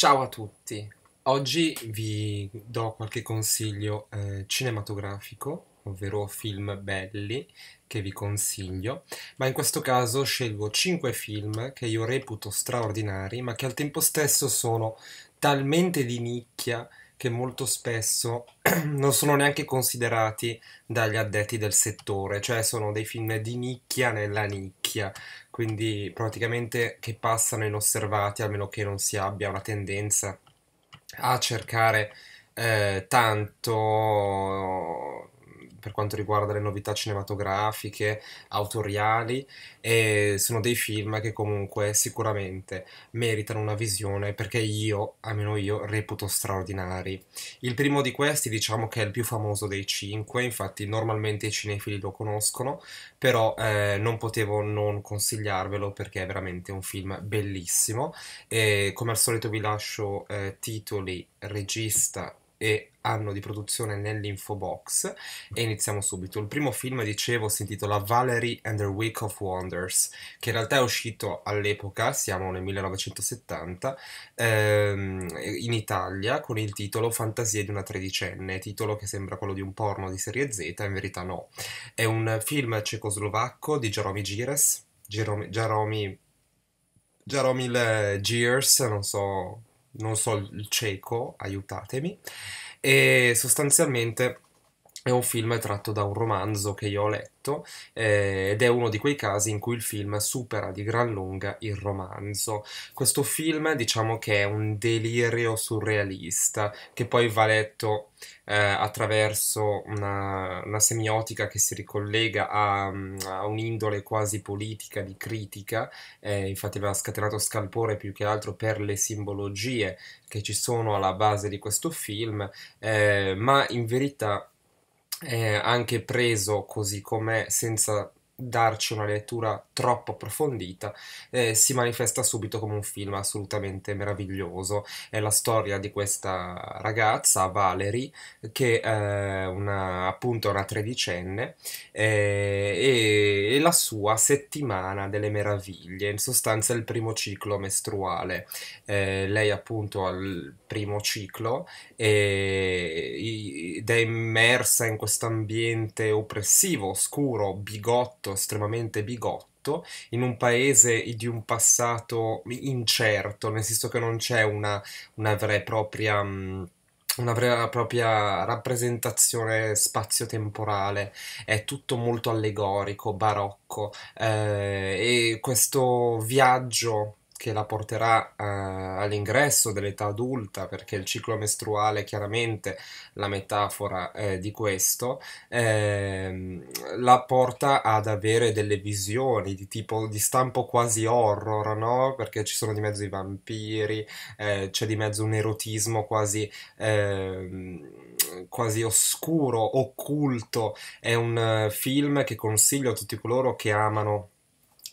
Ciao a tutti, oggi vi do qualche consiglio eh, cinematografico, ovvero film belli che vi consiglio, ma in questo caso scelgo 5 film che io reputo straordinari, ma che al tempo stesso sono talmente di nicchia che molto spesso non sono neanche considerati dagli addetti del settore, cioè sono dei film di nicchia nella nicchia, quindi praticamente che passano inosservati a meno che non si abbia una tendenza a cercare eh, tanto per quanto riguarda le novità cinematografiche, autoriali, e sono dei film che comunque sicuramente meritano una visione perché io, almeno io, reputo straordinari. Il primo di questi diciamo che è il più famoso dei cinque, infatti normalmente i cinefili lo conoscono, però eh, non potevo non consigliarvelo perché è veramente un film bellissimo e come al solito vi lascio eh, titoli, regista, e anno di produzione nell'info box e iniziamo subito. Il primo film, dicevo, si intitola Valerie and the Week of Wonders, che in realtà è uscito all'epoca, siamo nel 1970, ehm, in Italia con il titolo Fantasie di una tredicenne, titolo che sembra quello di un porno di serie Z, in verità no. È un film cecoslovacco di Jerome Gires, Jerome, Jerome Jeromil Gears, non so non so il cieco, aiutatemi, e sostanzialmente è un film tratto da un romanzo che io ho letto eh, ed è uno di quei casi in cui il film supera di gran lunga il romanzo. Questo film diciamo che è un delirio surrealista che poi va letto eh, attraverso una, una, semiotica che si ricollega a, a un'indole quasi politica di critica, eh, infatti aveva scatenato scalpore più che altro per le simbologie che ci sono alla base di questo film, eh, ma in verità eh, anche preso così com'è, senza darci una lettura troppo approfondita, eh, si manifesta subito come un film assolutamente meraviglioso. È la storia di questa ragazza, Valerie, che è eh, una, appunto una tredicenne, eh, e, e, la sua settimana delle meraviglie, in sostanza il primo ciclo mestruale. Eh, lei appunto al primo ciclo e ed è immersa in questo ambiente oppressivo, oscuro, bigotto, estremamente bigotto, in un paese di un passato incerto, nel senso che non c'è una, una vera e propria... Mh, mm, una vera e propria rappresentazione spazio-temporale, è tutto molto allegorico, barocco eh, e questo viaggio che la porterà uh, all'ingresso dell'età adulta, perché il ciclo mestruale è chiaramente la metafora eh, di questo, eh, la porta ad avere delle visioni di tipo di stampo quasi horror, no? Perché ci sono di mezzo i vampiri, eh, c'è di mezzo un erotismo quasi, ehm, quasi oscuro, occulto. È un eh, film che consiglio a tutti coloro che amano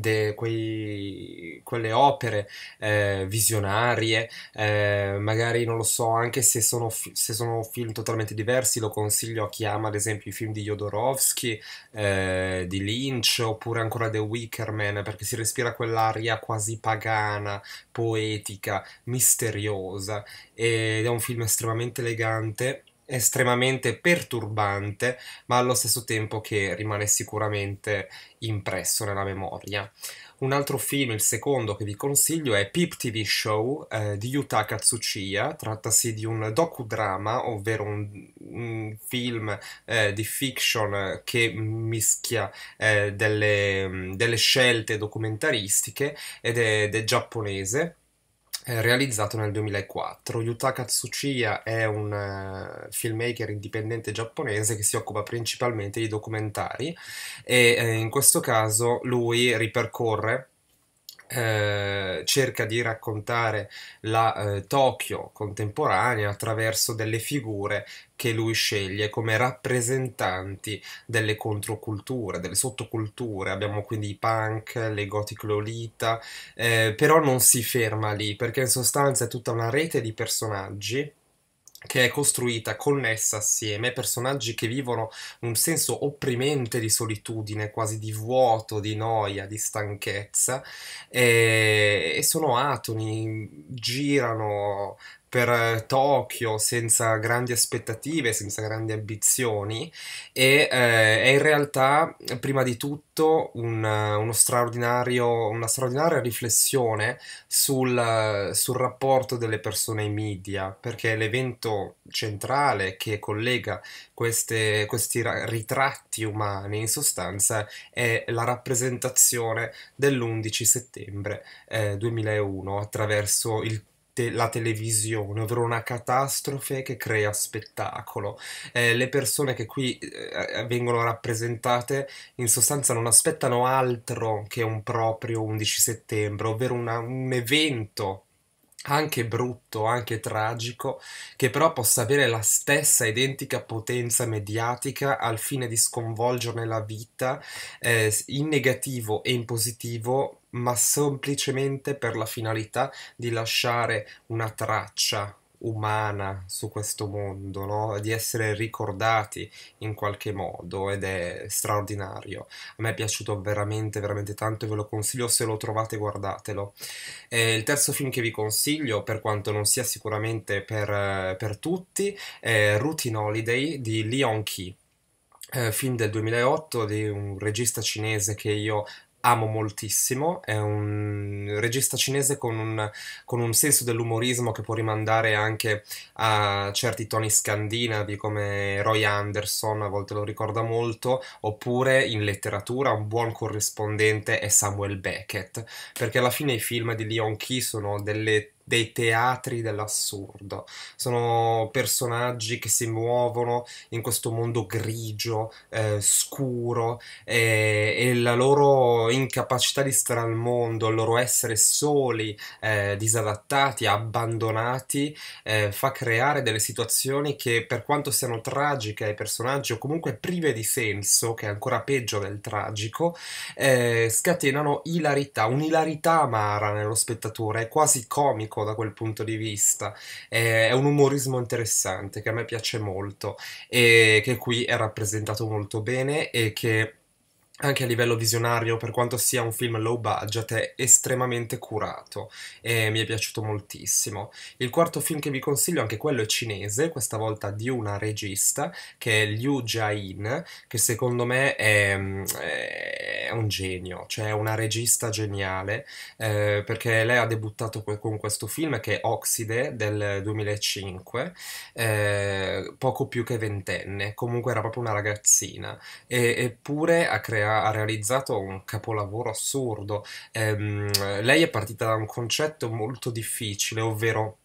de quei, quelle opere eh, visionarie, eh, magari non lo so, anche se sono, fi- se sono, film totalmente diversi, lo consiglio a chi ama ad esempio i film di Jodorowsky, eh, di Lynch oppure ancora The Wicker Man, perché si respira quell'aria quasi pagana, poetica, misteriosa ed è un film estremamente elegante estremamente perturbante, ma allo stesso tempo che rimane sicuramente impresso nella memoria. Un altro film, il secondo che vi consiglio, è Peep TV Show eh, di Yutaka Tsuchiya. Trattasi di un docudrama, ovvero un, un film eh, di fiction che mischia eh, delle, delle, scelte documentaristiche ed è, ed è giapponese realizzato nel 2004. Yutaka Tsuchiya è un eh, filmmaker indipendente giapponese che si occupa principalmente di documentari e eh, in questo caso lui ripercorre eh, cerca di raccontare la eh, Tokyo contemporanea attraverso delle figure che lui sceglie come rappresentanti delle controculture, delle sottoculture. Abbiamo quindi i punk, le gothic lolita, eh, però non si ferma lì perché in sostanza è tutta una rete di personaggi che è costruita, connessa assieme, personaggi che vivono un senso opprimente di solitudine, quasi di vuoto, di noia, di stanchezza, e, e sono atoni, girano per eh, Tokyo senza grandi aspettative, senza grandi ambizioni e eh, è in realtà prima di tutto un, eh, uno straordinario, una straordinaria riflessione sul, eh, sul rapporto delle persone ai media perché l'evento centrale che collega queste, questi ritratti umani in sostanza è la rappresentazione dell'11 settembre eh, 2001 attraverso il te la televisione, ovvero una catastrofe che crea spettacolo. Eh, le persone che qui eh, vengono rappresentate in sostanza non aspettano altro che un proprio 11 settembre, ovvero una, un evento anche brutto, anche tragico, che però possa avere la stessa identica potenza mediatica al fine di sconvolgerne la vita eh, in negativo e in positivo, ma semplicemente per la finalità di lasciare una traccia umana su questo mondo, no? di essere ricordati in qualche modo ed è straordinario. A me è piaciuto veramente, veramente tanto e ve lo consiglio se lo trovate guardatelo. Eh, il terzo film che vi consiglio, per quanto non sia sicuramente per, per tutti, è Routine Holiday di Leon Key. Eh, film del 2008 di un regista cinese che io amo moltissimo, è un regista cinese con un, con un senso dell'umorismo che può rimandare anche a certi toni scandinavi come Roy Anderson, a volte lo ricorda molto, oppure in letteratura un buon corrispondente è Samuel Beckett, perché alla fine i film di Leon Key sono delle dei teatri dell'assurdo. Sono personaggi che si muovono in questo mondo grigio, eh, scuro, eh, e la loro incapacità di stare al mondo, il loro essere soli, eh, disadattati, abbandonati, eh, fa creare delle situazioni che, per quanto siano tragiche ai personaggi o comunque prive di senso, che è ancora peggio del tragico, eh, scatenano ilarità, un'ilarità amara nello spettatore, è quasi comico sciocco da quel punto di vista. È, un umorismo interessante che a me piace molto e che qui è rappresentato molto bene e che anche a livello visionario, per quanto sia un film low budget, è estremamente curato e mi è piaciuto moltissimo. Il quarto film che vi consiglio, anche quello è cinese, questa volta di una regista, che è Liu Jain, che secondo me è, è un genio, cioè una regista geniale, eh, perché lei ha debuttato con questo film che è Oxide del 2005, eh, poco più che ventenne, comunque era proprio una ragazzina, e, eppure ha creato ha realizzato un capolavoro assurdo. Ehm, lei è partita da un concetto molto difficile, ovvero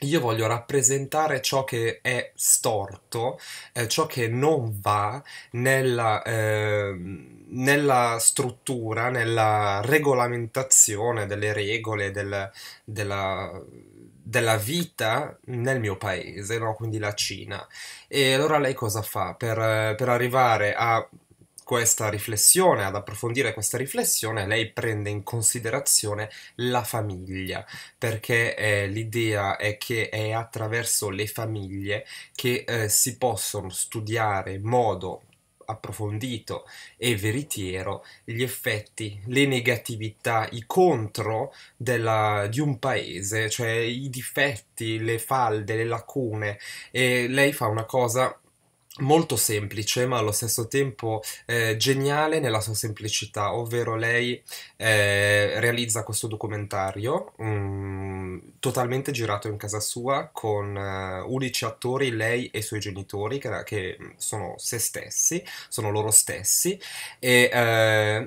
io voglio rappresentare ciò che è storto, eh, ciò che non va nella, eh, nella, struttura, nella regolamentazione delle regole del, della, della vita nel mio paese, no? quindi la Cina. E allora lei cosa fa per, per arrivare a questa riflessione, ad approfondire questa riflessione, lei prende in considerazione la famiglia, perché eh, l'idea è che è attraverso le famiglie che eh, si possono studiare in modo approfondito e veritiero gli effetti, le negatività, i contro della, di un paese, cioè i difetti, le falde, le lacune. E lei fa una cosa molto semplice ma allo stesso tempo eh, geniale nella sua semplicità, ovvero lei eh, realizza questo documentario um, totalmente girato in casa sua con uh, unici attori, lei e i suoi genitori che, che, sono se stessi, sono loro stessi e,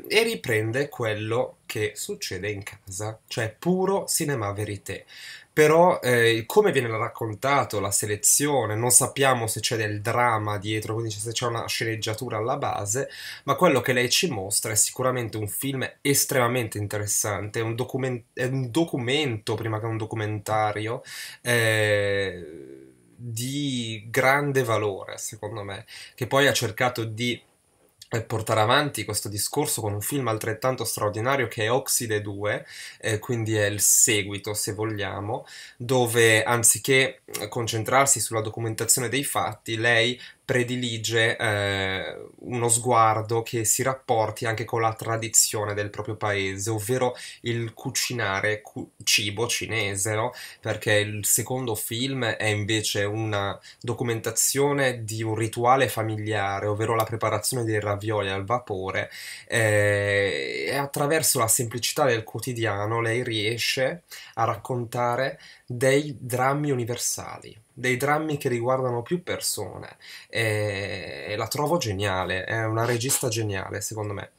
uh, e riprende quello che succede in casa, cioè puro cinema verité. Però eh, come viene raccontato la selezione, non sappiamo se c'è del dramma dietro, quindi se c'è una sceneggiatura alla base, ma quello che lei ci mostra è sicuramente un film estremamente interessante, un document- è un documento prima che un documentario. Eh, di grande valore, secondo me, che poi ha cercato di portare avanti questo discorso con un film altrettanto straordinario che è Oxide 2, eh, quindi è il seguito se vogliamo, dove anziché concentrarsi sulla documentazione dei fatti, lei predilige eh, uno sguardo che si rapporti anche con la tradizione del proprio paese, ovvero il cucinare cu- cibo cinese, no? perché il secondo film è invece una documentazione di un rituale familiare, ovvero la preparazione dei ravioli al vapore eh, e attraverso la semplicità del quotidiano lei riesce a raccontare dei drammi universali dei drammi che riguardano più persone e, eh, e la trovo geniale, è una regista geniale secondo me.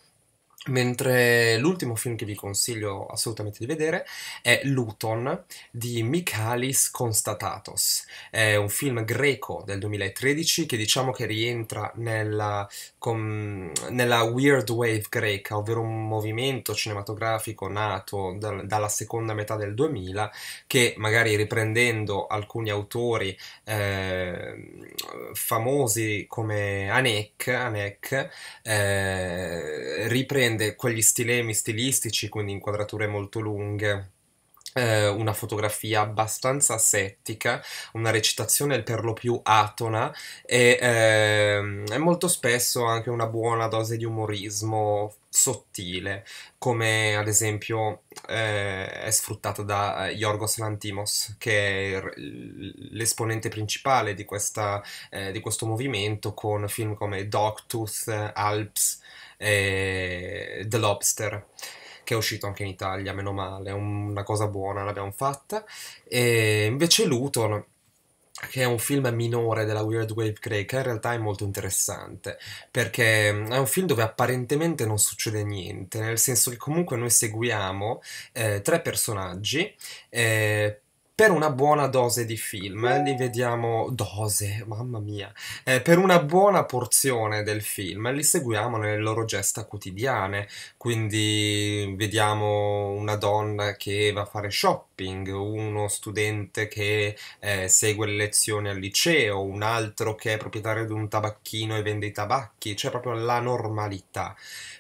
Mentre l'ultimo film che vi consiglio assolutamente di vedere è Luton di Michalis Konstatatos. È un film greco del 2013 che diciamo che rientra nella, com, nella Weird Wave greca, ovvero un movimento cinematografico nato da, dalla seconda metà del 2000 che magari riprendendo alcuni autori eh, famosi come Anek, Anek eh, riprende prende quegli stilemi stilistici, quindi inquadrature molto lunghe, eh, una fotografia abbastanza settica, una recitazione per lo più atona e ehm, molto spesso anche una buona dose di umorismo sottile, come ad esempio eh, è sfruttato da eh, Yorgos Lantimos, che è l'esponente principale di, questa, eh, di questo movimento, con film come Dogtooth, Alps, e eh, The Lobster che è uscito anche in Italia, meno male, una cosa buona l'abbiamo fatta. E invece Luton, che è un film minore della Weird Wave Grey, che in realtà è molto interessante, perché mm, è un film dove apparentemente non succede niente, nel senso che comunque noi seguiamo eh, tre personaggi, eh, per una buona dose di film, eh, li mm. vediamo dose, mamma mia, eh, per una buona porzione del film, li seguiamo nelle loro gesta quotidiane, quindi vediamo una donna che va a fare shopping, uno studente che eh, segue le lezioni al liceo, un altro che è proprietario di un tabacchino e vende i tabacchi, cioè proprio la normalità.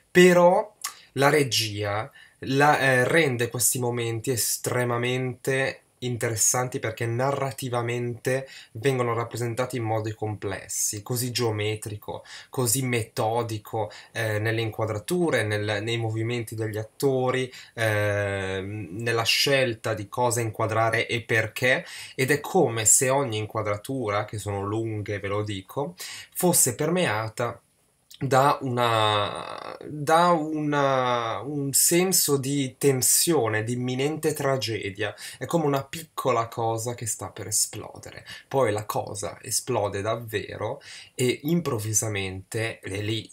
Però la regia la, eh, rende questi momenti estremamente interessanti perché narrativamente vengono rappresentati in modi complessi, così geometrico, così metodico eh, nelle inquadrature, nel, nei movimenti degli attori, eh, nella scelta di cosa inquadrare e perché ed è come se ogni inquadratura, che sono lunghe ve lo dico, fosse permeata dà, una, dà una, un senso di tensione, di imminente tragedia. È come una piccola cosa che sta per esplodere. Poi la cosa esplode davvero e improvvisamente è lì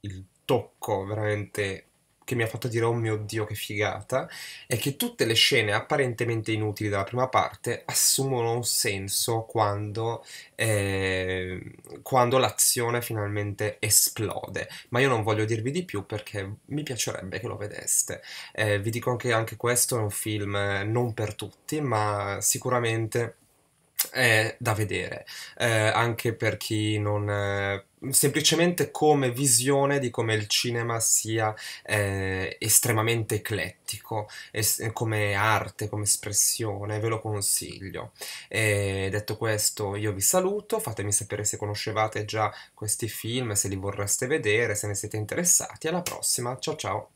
il tocco veramente che mi ha fatto dire oh mio dio che figata è che tutte le scene apparentemente inutili della prima parte assumono un senso quando, eh, quando l'azione finalmente esplode. Ma io non voglio dirvi di più perché mi piacerebbe che lo vedeste. Eh, vi dico anche che anche questo è un film eh, non per tutti, ma sicuramente è da vedere, eh, anche per chi non... Eh, semplicemente come visione di come il cinema sia eh, estremamente eclettico, es- come arte, come espressione, ve lo consiglio. E eh, detto questo, io vi saluto, fatemi sapere se conoscevate già questi film, se li vorreste vedere, se ne siete interessati, alla prossima, ciao ciao!